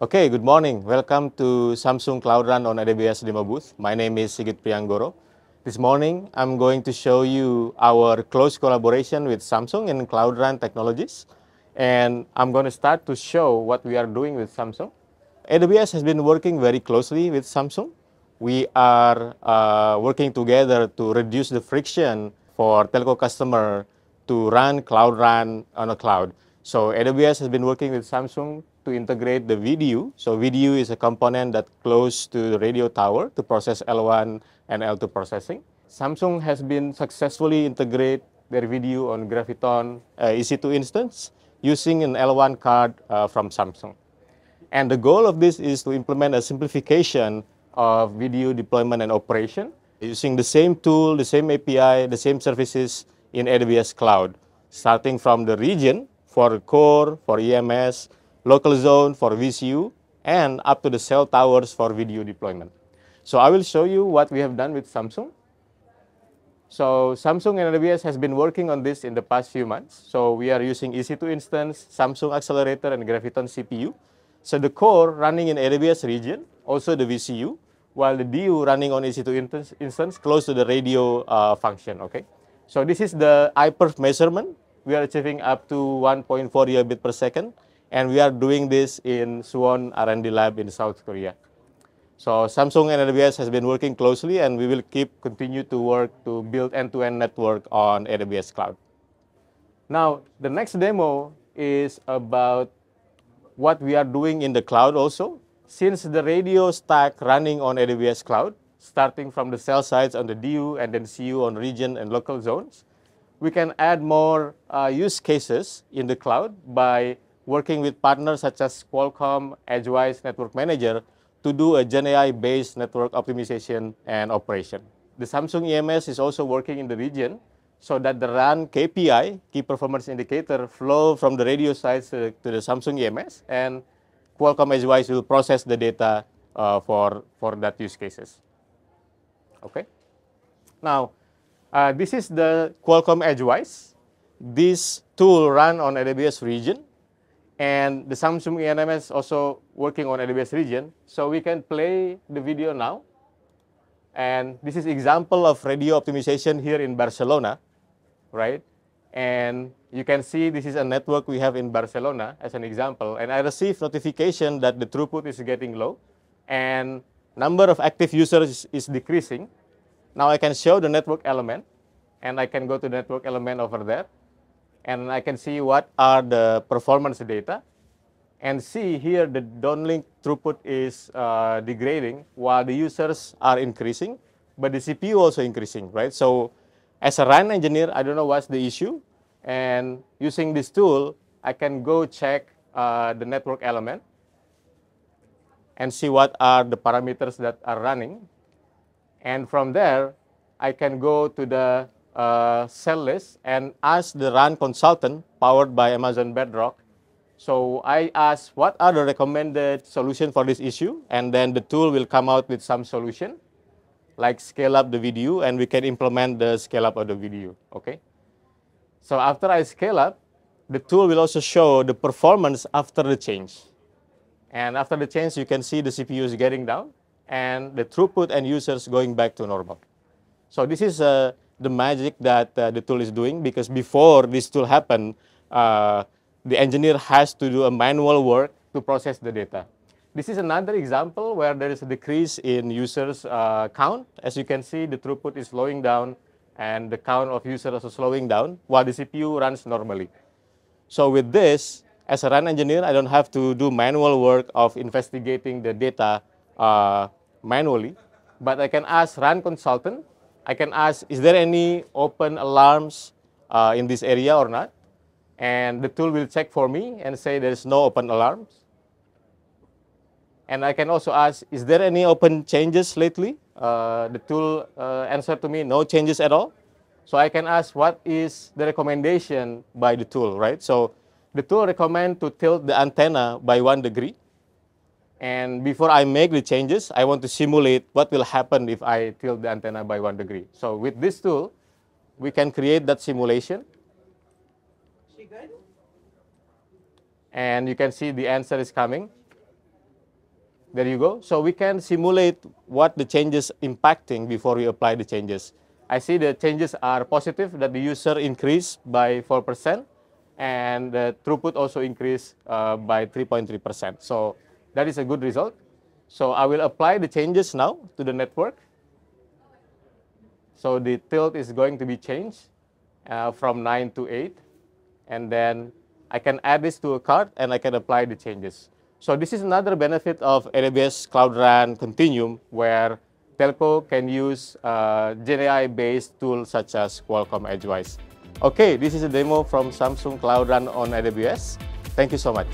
Okay, good morning. Welcome to Samsung Cloud Run on AWS Demo Booth. My name is Sigit Priyangoro. This morning, I'm going to show you our close collaboration with Samsung and Cloud Run technologies. And I'm going to start to show what we are doing with Samsung. AWS has been working very closely with Samsung. We are uh, working together to reduce the friction for telco customer to run Cloud Run on a cloud. So AWS has been working with Samsung to integrate the video. So video is a component that close to the radio tower to process L1 and L2 processing. Samsung has been successfully integrate their video on Graviton uh, EC2 instance using an L1 card uh, from Samsung. And the goal of this is to implement a simplification of video deployment and operation using the same tool, the same API, the same services in AWS Cloud, starting from the region for core, for EMS, local zone for VCU, and up to the cell towers for video deployment. So I will show you what we have done with Samsung. So Samsung and AWS has been working on this in the past few months. So we are using EC2 instance, Samsung accelerator, and Graviton CPU. So the core running in AWS region, also the VCU, while the DU running on EC2 instance, close to the radio uh, function, okay? So this is the iPerf measurement. We are achieving up to 1.4 gigabit per second and we are doing this in Suwon R&D lab in South Korea. So Samsung and AWS has been working closely and we will keep continue to work to build end-to-end -end network on AWS Cloud. Now, the next demo is about what we are doing in the cloud also. Since the radio stack running on AWS Cloud, starting from the cell sites on the DU and then CU on region and local zones, we can add more uh, use cases in the cloud by working with partners such as Qualcomm, Edgewise Network Manager to do a GenAI-based network optimization and operation. The Samsung EMS is also working in the region so that the RAN KPI, Key Performance Indicator, flow from the radio side to, to the Samsung EMS, and Qualcomm Edgewise will process the data uh, for, for that use cases. Okay. Now, uh, this is the Qualcomm Edgewise. This tool run on AWS region and the Samsung ENMS also working on AWS region. So we can play the video now. And this is example of radio optimization here in Barcelona, right? And you can see this is a network we have in Barcelona as an example. And I received notification that the throughput is getting low and number of active users is decreasing. Now I can show the network element and I can go to network element over there and I can see what are the performance data and see here the downlink throughput is uh, degrading while the users are increasing but the CPU also increasing right so as a RAN engineer I don't know what's the issue and using this tool I can go check uh, the network element and see what are the parameters that are running and from there I can go to the uh, cell list and as the run consultant powered by Amazon Bedrock. So I ask what are the recommended solution for this issue and then the tool will come out with some solution like scale up the video and we can implement the scale up of the video, okay? So after I scale up, the tool will also show the performance after the change. And after the change, you can see the CPU is getting down and the throughput and users going back to normal. So this is a the magic that uh, the tool is doing because before this tool happen, uh, the engineer has to do a manual work to process the data. This is another example where there is a decrease in users uh, count. As you can see, the throughput is slowing down and the count of users is slowing down while the CPU runs normally. So with this, as a run engineer, I don't have to do manual work of investigating the data uh, manually, but I can ask run consultant I can ask, is there any open alarms uh, in this area or not? And the tool will check for me and say there is no open alarms. And I can also ask, is there any open changes lately? Uh, the tool uh, answer to me, no changes at all. So I can ask what is the recommendation by the tool, right? So the tool recommend to tilt the antenna by one degree. And before I make the changes, I want to simulate what will happen if I tilt the antenna by one degree. So with this tool, we can create that simulation. She good? And you can see the answer is coming. There you go. So we can simulate what the changes impacting before we apply the changes. I see the changes are positive that the user increased by 4% and the throughput also increased uh, by 3.3%. So that is a good result. So I will apply the changes now to the network. So the tilt is going to be changed uh, from 9 to 8. And then I can add this to a card and I can apply the changes. So this is another benefit of AWS Cloud RAN Continuum where telco can use uh, GenAI-based tools such as Qualcomm Edgewise. Okay, this is a demo from Samsung Cloud Run on AWS. Thank you so much.